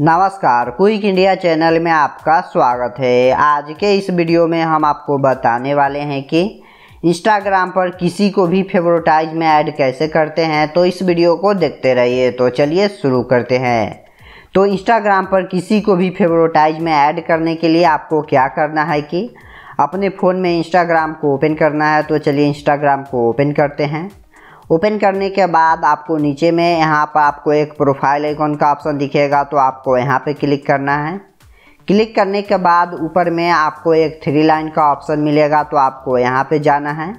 नमस्कार quick India channel में आपका स्वागत है आज के इस वीडियो में हम आपको बताने वाले हैं कि इंस्टाग्राम पर किसी को भी फेवरेटाइज में ऐड कैसे करते हैं तो इस वीडियो को देखते रहिए तो चलिए शुरू करते हैं तो इंस्टाग्राम पर किसी को भी फेवरेटाइज में ऐड करने के लिए आपको क्या करना है कि अपने फ़ोन में इंस्टाग्राम को ओपन करना है तो चलिए इंस्टाग्राम को ओपन करते हैं ओपन करने के बाद आपको नीचे में यहाँ पर आपको एक प्रोफाइल आइकॉन का ऑप्शन दिखेगा तो आपको यहाँ पे क्लिक करना है क्लिक करने के बाद ऊपर में आपको एक थ्री लाइन का ऑप्शन मिलेगा तो आपको यहाँ पे जाना है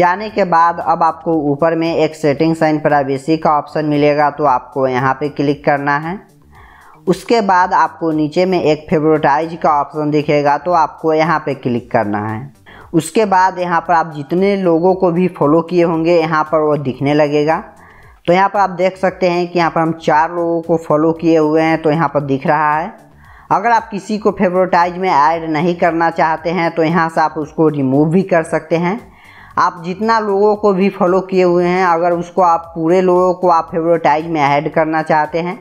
जाने के बाद अब आपको ऊपर में एक सेटिंग्स एंड प्राइवेसी का ऑप्शन मिलेगा तो आपको यहाँ पर क्लिक करना है उसके बाद आपको नीचे में एक फेवरेटाइज का ऑप्शन दिखेगा तो आपको यहाँ पर क्लिक करना है उसके बाद यहाँ पर आप जितने लोगों को भी फॉलो किए होंगे यहाँ पर वो दिखने लगेगा तो यहाँ पर आप देख सकते हैं कि यहाँ पर हम चार लोगों को फॉलो किए हुए हैं तो यहाँ पर दिख रहा है अगर आप किसी को फेवरेटाइज में ऐड नहीं करना चाहते हैं तो यहाँ से आप उसको रिमूव भी कर सकते हैं आप जितना लोगों को भी फॉलो किए हुए हैं अगर उसको आप पूरे लोगों को आप फेवरेटाइज में ऐड करना चाहते हैं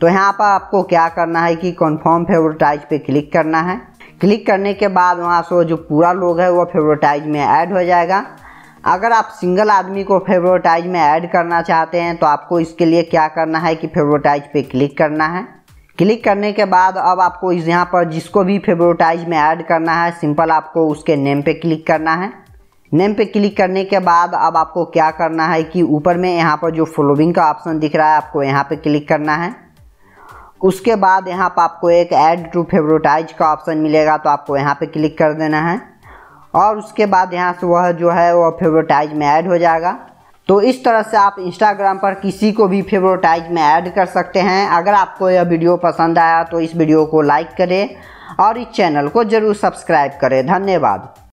तो यहाँ पर आपको क्या करना है कि कन्फर्म फेवरेटाइज पे क्लिक करना है क्लिक करने के बाद वहाँ से जो पूरा लोग है वो फेवरेटाइज में ऐड हो जाएगा अगर आप सिंगल आदमी को फेवरेटाइज में ऐड करना चाहते हैं तो आपको इसके लिए क्या करना है कि फेवरेटाइज पे क्लिक करना है क्लिक करने के बाद अब आपको इस यहाँ पर जिसको भी फेवरेटाइज में ऐड करना है सिंपल आपको उसके नेम पे क्लिक करना है नेम पे क्लिक करने के बाद अब आपको क्या करना है कि ऊपर में यहाँ पर जो फॉलोविंग का ऑप्शन दिख रहा है आपको यहाँ पर क्लिक करना है उसके बाद यहाँ पर आपको एक ऐड टू फेवरेटाइज का ऑप्शन मिलेगा तो आपको यहाँ पे क्लिक कर देना है और उसके बाद यहाँ से वह जो है वह फेवरेटाइज में ऐड हो जाएगा तो इस तरह से आप इंस्टाग्राम पर किसी को भी फेवरेटाइज में ऐड कर सकते हैं अगर आपको यह वीडियो पसंद आया तो इस वीडियो को लाइक करें और इस चैनल को ज़रूर सब्सक्राइब करें धन्यवाद